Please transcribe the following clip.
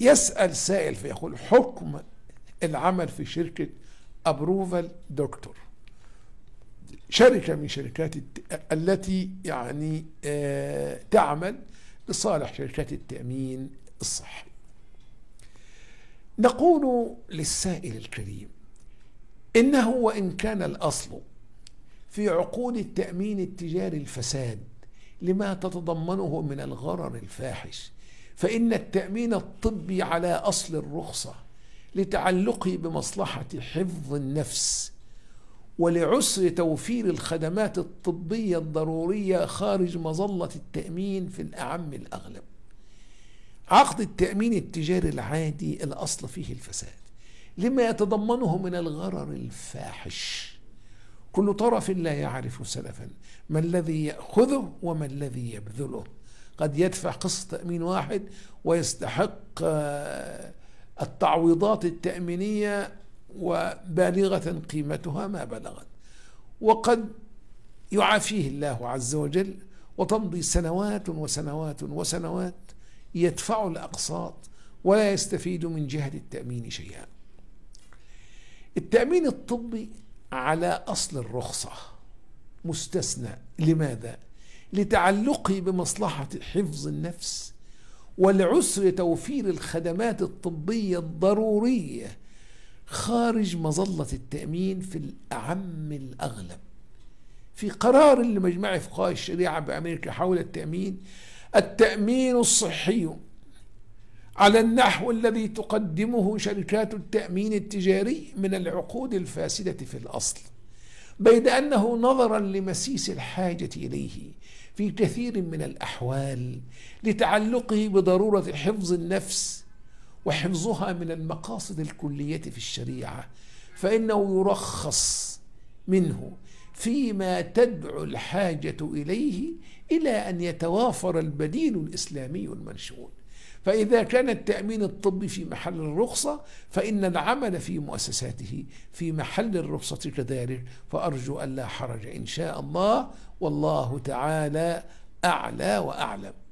يسأل سائل فيقول حكم العمل في شركة أبروفال دكتور شركة من شركات التي يعني آه، تعمل لصالح شركات التأمين الصحي نقول للسائل الكريم إنه وإن كان الأصل في عقود التأمين التجاري الفساد لما تتضمنه من الغرر الفاحش فإن التأمين الطبي على أصل الرخصة لتعلقه بمصلحة حفظ النفس ولعسر توفير الخدمات الطبية الضرورية خارج مظلة التأمين في الأعم الأغلب عقد التأمين التجاري العادي الأصل فيه الفساد لما يتضمنه من الغرر الفاحش كل طرف لا يعرف سلفا ما الذي يأخذه وما الذي يبذله قد يدفع قسط تأمين واحد ويستحق آه، التعويضات التأمينية وبالغة قيمتها ما بلغت وقد يعافيه الله عز وجل وتمضي سنوات وسنوات وسنوات يدفع الأقساط ولا يستفيد من جهة التأمين شيئا التأمين الطبي على أصل الرخصة مستثنى لماذا؟ لتعلقه بمصلحة حفظ النفس والعسر توفير الخدمات الطبية الضرورية خارج مظلة التأمين في الأعم الأغلب في قرار لمجمع فقهاء الشريعة بأمريكا حول التأمين التأمين الصحي على النحو الذي تقدمه شركات التأمين التجاري من العقود الفاسدة في الأصل بيد أنه نظرا لمسيس الحاجة إليه في كثير من الأحوال لتعلقه بضرورة حفظ النفس وحفظها من المقاصد الكلية في الشريعة فإنه يرخص منه فيما تدعو الحاجة إليه إلى أن يتوافر البديل الإسلامي المنشود فإذا كان التأمين الطبي في محل الرخصة فإن العمل في مؤسساته في محل الرخصة كذلك فأرجو ألا حرج إن شاء الله والله تعالى أعلى وأعلم